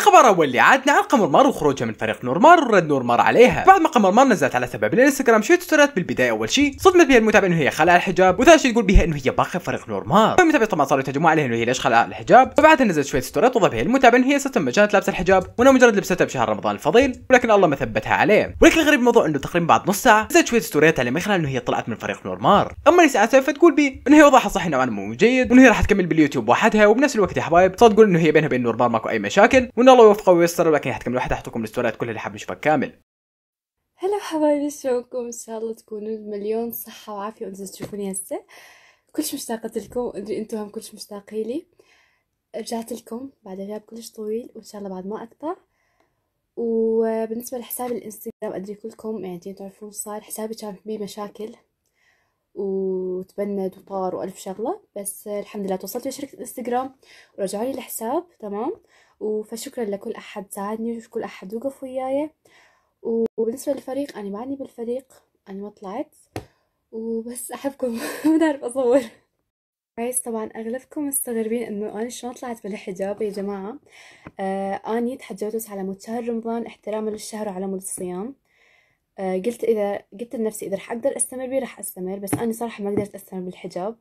الخبر الاول اللي عادنا عن مار وخروجها من فريق نور مار ورد نور مار عليها بعد ما قمر مار نزلت على سبب الانستغرام شويه ستوريات بالبدايه اول شيء صدمت بها المتابع انه هي خلع الحجاب وثاني شيء تقول بها انه هي باقي فريق نور مار المتابع طبعا صاروا يتهاجمون عليها انه هي ليش خلع الحجاب فبعدها نزلت شويه ستوريات وضع بها المتابع انه هي ستما كانت لابسه الحجاب وانها مجرد لبستها بشهر رمضان الفضيل ولكن الله ما ثبتها عليه ولكن الغريب الموضوع انه تقريبا بعد نص ساعه نزلت شويه ستوريات على مخلع انه هي طلعت من فريق مار اما اللي ساعتها فتقول بي انه هي وضعها صحي نوعا ما جيد وانه هي راح تكمل باليوتيوب وحدها وبنفس الوقت يا حبايب صار تقول انه هي بينها وبين مار ماكو اي مشاكل وان الله يوفقه وييسر لكن حتكمل واحد احطكم الاستوريات كلها اللي حاب نشوفها كامل هلا حبايبي شلونكم ان شاء الله تكونوا مليون صحة وعافية وانتم تشوفوني هسه كلش مشتاقة لكم ادري انتم هم كلش مشتاقين لي رجعت لكم بعد غياب كلش طويل وان شاء الله بعد ما اقطع وبالنسبة لحساب الانستغرام ادري كلكم يعني تعرفون صار حسابي كان بيه مشاكل وتبند وطار والف شغلة بس الحمد لله توصلت لشركة الانستغرام ورجعوا لي الحساب تمام فشكرا لكل أحد ساعدني وكل أحد وقف وياي وبالنسبة للفريق أنا معني بالفريق أنا ما طلعت وبس أحبكم ما بعرف أصور كويس طبعا اغلبكم مستغربين انه انا شلون طلعت بالحجاب يا جماعه آه اني تحجبت على مود شهر رمضان احتراما للشهر وعلى مود الصيام آه قلت اذا قلت لنفسي اذا رح اقدر استمر بيه رح استمر بس انا صراحه ما قدرت استمر بالحجاب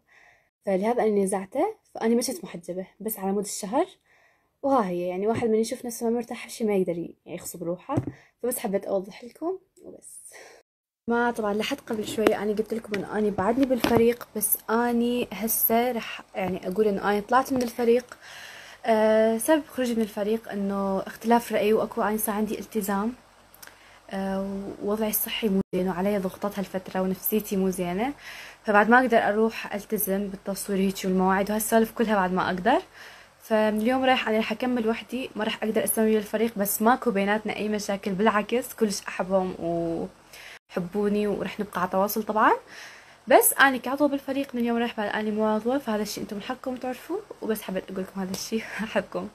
فلهذا اني نزعته فاني مشيت محجبه بس على مود الشهر وها هي يعني واحد من يشوف نفسه ما مرتاح في ما يقدر يخصب روحه فبس حبيت اوضح لكم وبس ما طبعا لحد قبل شوي أنا قلت لكم إن أني بعدني بالفريق بس أني هسه رح يعني أقول إنه أني طلعت من الفريق أه سبب خروجي من الفريق إنه اختلاف رأي وأكو أني صار عندي التزام أه ووضعي الصحي مو زين وعلي ضغوطات هالفترة ونفسيتي مو زينة فبعد ما أقدر أروح ألتزم بالتصوير هيك والمواعيد وهالسوالف كلها بعد ما أقدر فاليوم رايح انا رح اكمل وحدي ما رح اقدر اسوي الفريق بس ماكو بيناتنا اي مشاكل بالعكس كلش احبهم وحبوني ورح نبقى على تواصل طبعا بس انا كعضو بالفريق من اليوم رايح بعد اني مواظبه فهذا الشيء انتم من حقكم تعرفوه وبس حبيت اقول لكم هذا الشيء احبكم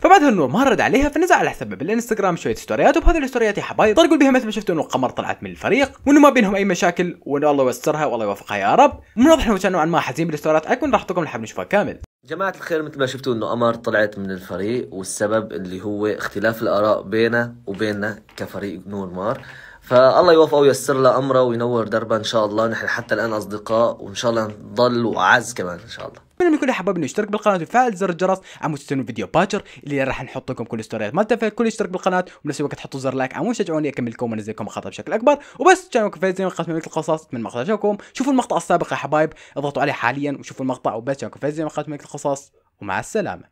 فبعد هالنور ما رد عليها فنزل على حسب بالانستغرام شويه ستوريات وبهذه الستوريات يا حبايب طرقوا بها مثل ما شفتوا انه القمر طلعت من الفريق وانه ما بينهم اي مشاكل وانه الله يسترها والله يوفقها يا رب من واضح انه كان نوعا ما حزين بالستوريات اكون راح اعطيكم الحب نشوفها كامل جماعة الخير مثل ما شفتوا انه قمر طلعت من الفريق والسبب اللي هو اختلاف الاراء بينه وبيننا كفريق نور مار فالله يوفقه وييسر له امره وينور دربه ان شاء الله نحن حتى الان اصدقاء وان شاء الله نضل واعز كمان ان شاء الله اتمنى حباب انه يشترك بالقناه وفعل زر الجرس عم تستنوا فيديو باكر اللي راح نحط لكم كل ستوريات مالته فكل يشترك بالقناه وبنفس الوقت حطوا زر لايك عم تشجعوني اكمل لكم وانزل لكم مقاطع بشكل اكبر وبس كانوا كفايه زي مقاطع ملك القصص من مقطع شوكم شوفوا المقطع السابق يا حبايب اضغطوا عليه حاليا وشوفوا المقطع وبس كانوا كفايه زي مقاطع ملك القصص ومع السلامه